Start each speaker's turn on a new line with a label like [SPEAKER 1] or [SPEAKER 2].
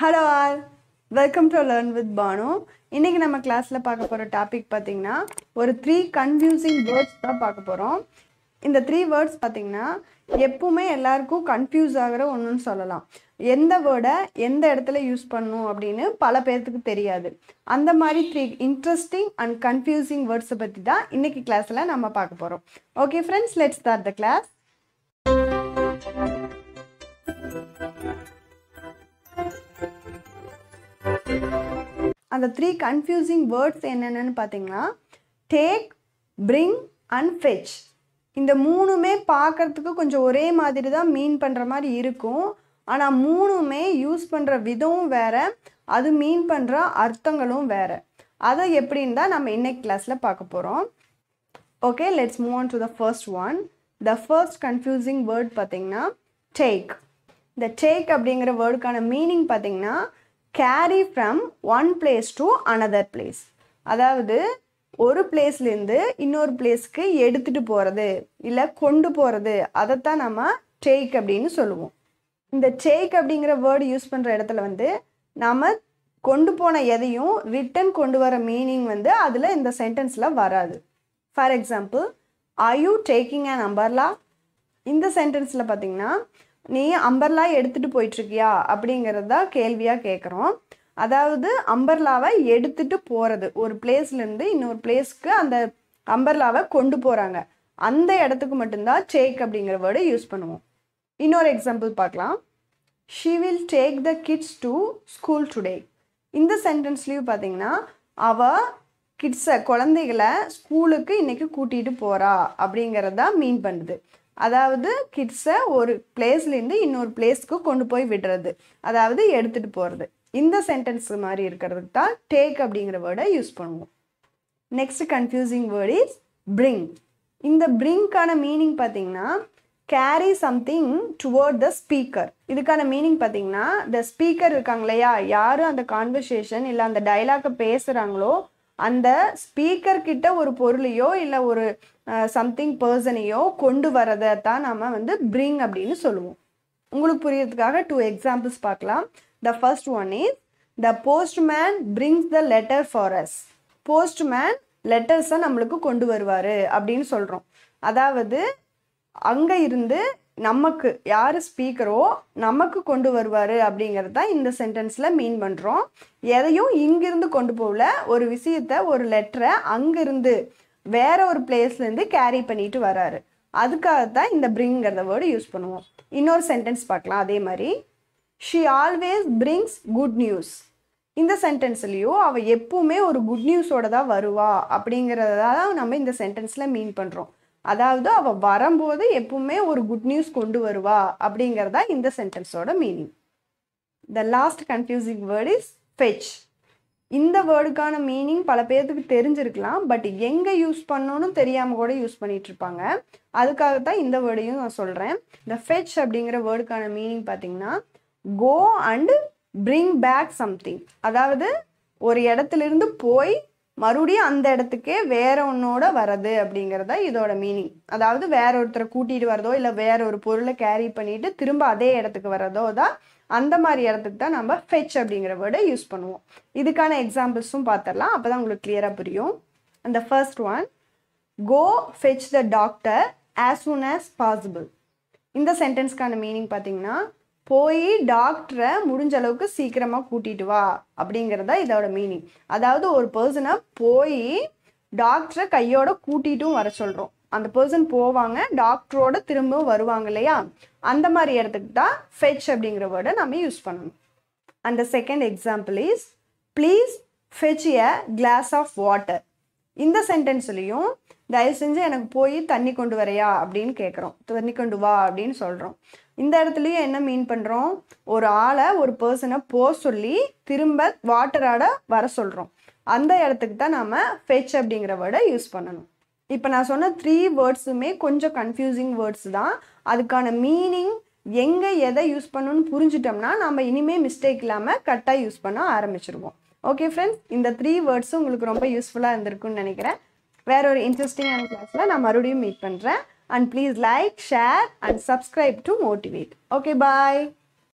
[SPEAKER 1] Hello all welcome to learn with Bhanu இன்றைக்கி நம்ம கிளாஸ்ல பார்க்க போகிற டாபிக் பார்த்திங்கன்னா ஒரு த்ரீ கன்ஃபியூசிங் வேர்ட்ஸ் தான் பார்க்க போகிறோம் இந்த த்ரீ வேர்ட்ஸ் பார்த்தீங்கன்னா எப்பவுமே எல்லாருக்கும் கன்ஃபியூஸ் ஆகிற ஒன்றுன்னு சொல்லலாம் எந்த வேர்டை எந்த இடத்துல யூஸ் பண்ணும் அப்படின்னு பல பேர்த்துக்கு தெரியாது அந்த மாதிரி த்ரீ இன்ட்ரெஸ்டிங் அண்ட் கன்ஃபியூசிங் வேர்ட்ஸை பற்றி தான் இன்றைக்கி கிளாஸில் நம்ம பார்க்க போகிறோம் okay friends let's start the class அந்த த்ரீ கன்ஃபியூசிங் வேர்ட்ஸ் என்னென்னு பார்த்தீங்கன்னா டேக் பிரிங் அண்ட் ஃபெச் இந்த மூணுமே பார்க்குறதுக்கு கொஞ்சம் ஒரே மாதிரி தான் மீன் பண்ணுற மாதிரி இருக்கும் ஆனால் மூணுமே யூஸ் பண்ணுற விதமும் வேறு அது மீன் பண்ணுற அர்த்தங்களும் வேறு அதை எப்படின்னு தான் நம்ம இன்னைக்கு கிளாஸில் பார்க்க போகிறோம் okay let's move on to the first one the first confusing word பார்த்திங்கன்னா டேக் இந்த டேக் அப்படிங்கிற வேர்டுக்கான மீனிங் பார்த்திங்கன்னா carry from one place to another place அதாவது ஒரு பிளேஸ்லேருந்து இன்னொரு பிளேஸ்க்கு எடுத்துகிட்டு போகிறது இல்லை கொண்டு போகிறது அதைத்தான் நம்ம டேக் அப்படின்னு சொல்லுவோம் இந்த டேக் அப்படிங்கிற வேர்டு யூஸ் பண்ணுற இடத்துல வந்து நம்ம கொண்டு போன எதையும் ரிட்டன் கொண்டு வர மீனிங் வந்து அதில் இந்த சென்டென்ஸில் வராது for example I you taking an umbrella இந்த சென்டென்ஸில் பார்த்தீங்கன்னா நீ அம்பர்லா எடுத்துகிட்டு போயிட்டுருக்கியா அப்படிங்கிறது தான் கேள்வியாக கேட்குறோம் அதாவது அம்பர்லாவை எடுத்துட்டு போகிறது ஒரு பிளேஸ்லேருந்து இன்னொரு பிளேஸ்க்கு அந்த அம்பர்லாவை கொண்டு போகிறாங்க அந்த இடத்துக்கு மட்டும்தான் டேக் அப்படிங்கிற வேர்டு யூஸ் பண்ணுவோம் இன்னொரு எக்ஸாம்பிள் பார்க்கலாம் she will take the kids to school today இந்த சென்டென்ஸ்லேயும் பார்த்தீங்கன்னா அவள் கிட்ஸை குழந்தைகளை ஸ்கூலுக்கு இன்றைக்கி கூட்டிகிட்டு போகிறா அப்படிங்கிறதா மீன் பண்ணுது அதாவது கிட்ஸை ஒரு பிளேஸ்லேருந்து இன்னொரு பிளேஸ்க்கு கொண்டு போய் விடுறது அதாவது எடுத்துகிட்டு போகிறது இந்த சென்டென்ஸ் மாதிரி இருக்கிறதுக்கு தான் டேக் அப்படிங்கிற வேர்டை யூஸ் பண்ணுவோம் next confusing word is bring இந்த பிரிங்க்கான மீனிங் பார்த்தீங்கன்னா carry something toward the speaker இதுக்கான மீனிங் பார்த்தீங்கன்னா த ஸ்பீக்கர் இருக்காங்க இல்லையா யாரும் அந்த கான்வர்சேஷன் இல்லை அந்த டைலாக்கை பேசுகிறாங்களோ அந்த ஸ்பீக்கர் கிட்ட ஒரு பொருளையோ இல்லை ஒரு சம்திங் பர்சனையோ கொண்டு வரதை தான் நாம் வந்து பிரிங் அப்படின்னு சொல்லுவோம் உங்களுக்கு புரியறதுக்காக டூ எக்ஸாம்பிள்ஸ் பார்க்கலாம் the first one is the postman brings the letter for us postman லெட்டர்ஸை நம்மளுக்கு கொண்டு வருவார் அப்படின்னு சொல்கிறோம் அதாவது அங்கே இருந்து நமக்கு யார் ஸ்பீக்கரோ நமக்கு கொண்டு வருவார் அப்படிங்கிறது தான் இந்த சென்டென்ஸில் மீன் பண்ணுறோம் எதையும் இங்கிருந்து கொண்டு போகல ஒரு விஷயத்த ஒரு லெட்டரை அங்கிருந்து வேற ஒரு பிளேஸ்லேருந்து கேரி பண்ணிட்டு வராரு அதுக்காக தான் இந்த பிரிங்கிறத வேர்டு யூஸ் பண்ணுவோம் இன்னொரு சென்டென்ஸ் பார்க்கலாம் அதே மாதிரி she always brings good news இந்த சென்டென்ஸ்லேயோ அவள் எப்பவுமே ஒரு குட் நியூஸோட தான் வருவா அப்படிங்கிறத தான் நம்ம இந்த சென்டென்ஸில் மீன் பண்ணுறோம் அதாவது அவள் வரும்போது எப்பவுமே ஒரு குட் நியூஸ் கொண்டு வருவா அப்படிங்கிறதா இந்த சென்டென்ஸோட meaning the last confusing word is fetch இந்த வேர்டுக்கான மீனிங் பல பேர்த்துக்கு தெரிஞ்சிருக்கலாம் பட் எங்கே யூஸ் பண்ணணும்னு தெரியாமல் கூட யூஸ் பண்ணிகிட்டு இருப்பாங்க அதுக்காக தான் இந்த வேர்டையும் நான் சொல்கிறேன் இந்த ஃபெச் அப்படிங்கிற வேர்டுக்கான மீனிங் பார்த்தீங்கன்னா go and bring back something அதாவது ஒரு இடத்துலேருந்து போய் மறுபடியும் அந்த இடத்துக்கே வேற ஒன்னோட வரது அப்படிங்கிறத இதோட மீனிங் அதாவது வேற ஒருத்தரை கூட்டிகிட்டு வரதோ இல்லை வேற ஒரு பொருளை கேரி பண்ணிட்டு திரும்ப அதே இடத்துக்கு வரதோ தான் அந்த மாதிரி இடத்துக்கு தான் நம்ம ஃபெச் அப்படிங்கிற வேர்டை யூஸ் பண்ணுவோம் இதுக்கான எக்ஸாம்பிள்ஸும் பார்த்துடலாம் அப்போ தான் உங்களுக்கு கிளியராக புரியும் அந்த first one go fetch the doctor as soon as possible இந்த சென்டென்ஸ்க்கான மீனிங் பார்த்தீங்கன்னா போய் டாக்டரை முடிஞ்ச அளவுக்கு சீக்கிரமாக கூட்டிட்டு வா அப்படிங்கிறதா இதோட மீனிங் அதாவது ஒரு பர்சனை போய் டாக்டரை கையோட கூட்டிகிட்டும் வர சொல்கிறோம் அந்த பர்சன் போவாங்க டாக்டரோட திரும்பவும் வருவாங்க இல்லையா அந்த மாதிரி இடத்துக்கு தான் ஃபெச் அப்படிங்கிற வேர்டை நம்ம யூஸ் பண்ணணும் அந்த second example is please fetch a glass of water இந்த சென்டென்ஸ்லையும் தயவு செஞ்சு எனக்கு போய் தண்ணி கொண்டு வரையா அப்படின்னு கேட்குறோம் தண்ணி கொண்டு வா அப்படின்னு சொல்கிறோம் இந்த இடத்துலையும் என்ன மீன் பண்ணுறோம் ஒரு ஆளை ஒரு பர்சனை போ சொல்லி திரும்ப வாட்டராட வர சொல்கிறோம் அந்த இடத்துக்கு தான் நாம் ஃபெச் அப்படிங்கிற வேர்டை யூஸ் பண்ணணும் இப்போ நான் சொன்ன த்ரீ வேர்ட்ஸுமே கொஞ்சம் கன்ஃபியூசிங் வேர்ட்ஸ் தான் அதுக்கான மீனிங் எங்கே எதை யூஸ் பண்ணணும்னு புரிஞ்சிட்டோம்னா நம்ம இனிமேல் மிஸ்டேக் இல்லாமல் கரெக்டாக யூஸ் பண்ண ஆரம்பிச்சிருவோம் ஓகே ஃப்ரெண்ட்ஸ் இந்த த்ரீ வேர்ட்ஸும் உங்களுக்கு ரொம்ப யூஸ்ஃபுல்லாக இருந்திருக்குன்னு நினைக்கிறேன் வேற ஒரு இன்ட்ரெஸ்டிங்கான கிளாஸில் நான் மறுபடியும் மீட் பண்ணுறேன் and please like, share and subscribe to Motivate. Okay, bye.